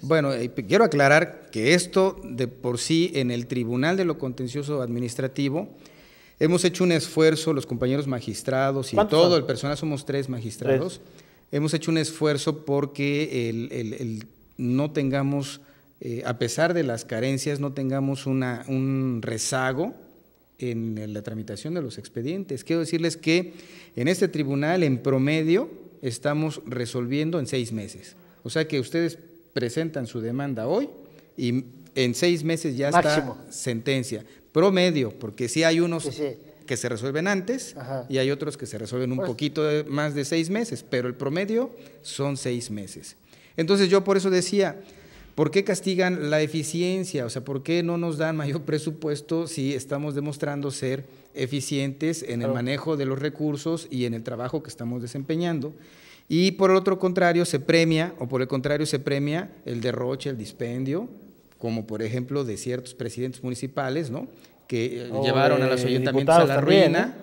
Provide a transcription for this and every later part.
Pues. Bueno, eh, quiero aclarar que esto de por sí en el Tribunal de lo Contencioso Administrativo hemos hecho un esfuerzo, los compañeros magistrados y todo el personal, somos tres magistrados, hemos hecho un esfuerzo porque el, no tengamos, eh, a pesar de las carencias, no tengamos una, un rezago en la tramitación de los expedientes. Quiero decirles que en este tribunal, en promedio, estamos resolviendo en seis meses. O sea que ustedes presentan su demanda hoy y en seis meses ya está sentencia. Promedio, porque sí hay unos que se resuelven antes y hay otros que se resuelven un pues poquito más de seis meses, pero el promedio son seis meses. Entonces yo por eso decía, ¿Por qué castigan la eficiencia? O sea, ¿por qué no nos dan mayor presupuesto si estamos demostrando ser eficientes en el manejo de los recursos y en el trabajo que estamos desempeñando? Y por el otro contrario, se premia, o por el contrario, se premia el derroche, el dispendio, como por ejemplo de ciertos presidentes municipales, ¿no? Que eh, llevaron a los ayuntamientos a la ruina.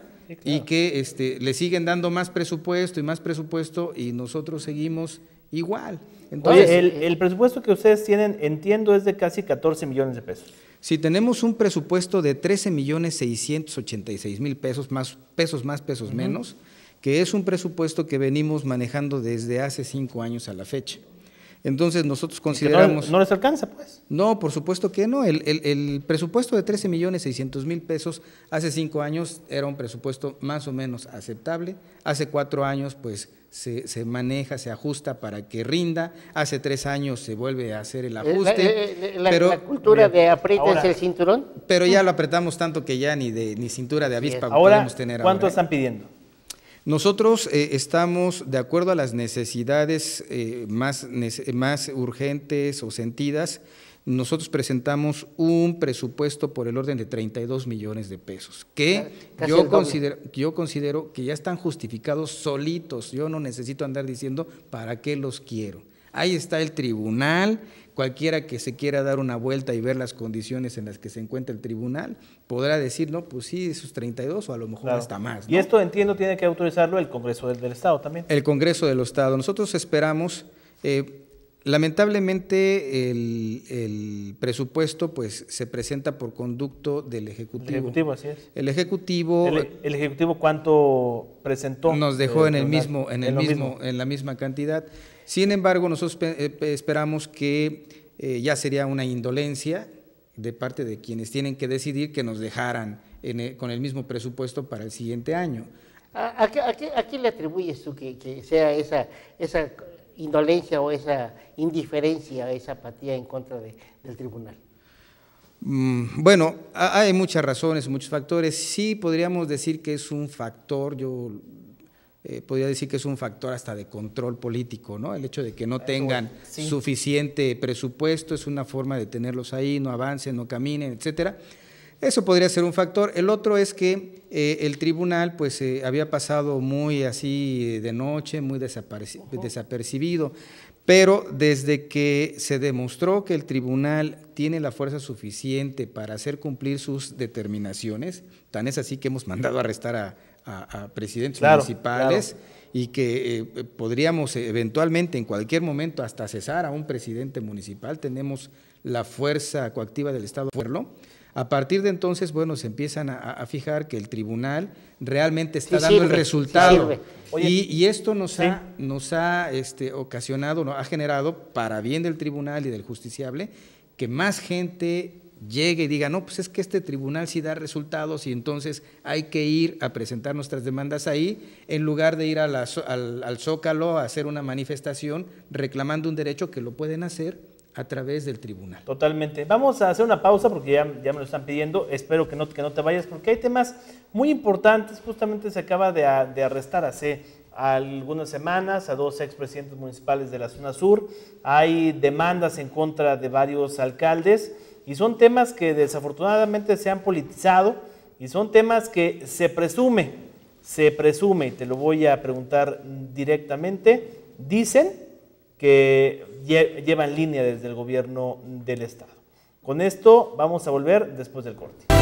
Y que este, le siguen dando más presupuesto y más presupuesto y nosotros seguimos igual. Entonces, el, presupuesto que ustedes tienen, entiendo, es de casi 14 millones de pesos. Si tenemos un presupuesto de 13 millones 686 mil pesos, más pesos más, pesos menos, que es un presupuesto que venimos manejando desde hace cinco años a la fecha. Entonces nosotros consideramos... No, les alcanza, pues? No, por supuesto que no. El, presupuesto de 13 millones 600 mil pesos hace cinco años era un presupuesto más o menos aceptable. Hace cuatro años, pues, se, se maneja, se ajusta para que rinda. Hace tres años se vuelve a hacer el eh, ajuste. La, eh, pero, la cultura de aprietas el cinturón. Pero ya lo apretamos tanto que ya ni de ni cintura de avispa podemos tener. ¿Cuánto están pidiendo? Nosotros eh, estamos, de acuerdo a las necesidades eh, más, urgentes o sentidas, nosotros presentamos un presupuesto por el orden de 32 millones de pesos, que yo considero que ya están justificados solitos, yo no necesito andar diciendo para qué los quiero. Ahí está el tribunal, cualquiera que se quiera dar una vuelta y ver las condiciones en las que se encuentra el tribunal, podrá decir, no, pues sí, esos 32 o a lo mejor está hasta más. Y esto entiendo tiene que autorizarlo el Congreso del, Estado también. El Congreso del Estado. Nosotros esperamos... Eh, Lamentablemente el, presupuesto pues se presenta por conducto del Ejecutivo. El Ejecutivo, así es. El Ejecutivo. ¿El, Ejecutivo cuánto presentó? Nos dejó eh, en el mismo, en, el mismo, en la misma cantidad. Sin embargo, nosotros eh, esperamos que eh, ya sería una indolencia de parte de quienes tienen que decidir que nos dejaran e, con el mismo presupuesto para el siguiente año. ¿A, le atribuyes tú que, que sea esa, esa indolencia o esa indiferencia, esa apatía en contra del tribunal? Mm, bueno, hay muchas razones, muchos factores. Sí podríamos decir que es un factor, yo eh, podría decir que es un factor hasta de control político, ¿no? El hecho de que no tengan suficiente presupuesto es una forma de tenerlos ahí, no avancen, no caminen, etcétera. Eso podría ser un factor. El otro es que eh, el tribunal pues eh, había pasado muy así eh, de noche, muy desapercibido, pero desde que se demostró que el tribunal tiene la fuerza suficiente para hacer cumplir sus determinaciones, tan es así que hemos mandado a arrestar a, presidentes municipales. y que podríamos eventualmente en cualquier momento hasta cesar a un presidente municipal, tenemos la fuerza coactiva del Estado de hacerlo. A partir de entonces, bueno, se empiezan a, fijar que el tribunal realmente está dando el resultado. y, esto nos ha, nos ha este, ocasionado, no, ha generado, para bien del tribunal y del justiciable, que más gente llegue y diga, no, pues es que este tribunal sí da resultados y entonces hay que ir a presentar nuestras demandas ahí, en lugar de ir al, al Zócalo a hacer una manifestación reclamando un derecho que lo pueden hacer a través del tribunal. Totalmente. Vamos a hacer una pausa porque ya, me lo están pidiendo. Espero que no, que no te vayas porque hay temas muy importantes. Justamente se acaba de, de arrestar hace algunas semanas a dos expresidentes municipales de la zona sur. Hay demandas en contra de varios alcaldes y son temas que desafortunadamente se han politizado y son temas que se presume, se presume, y te lo voy a preguntar directamente, dicen que llevan línea desde el gobierno del Estado. Con esto vamos a volver después del corte.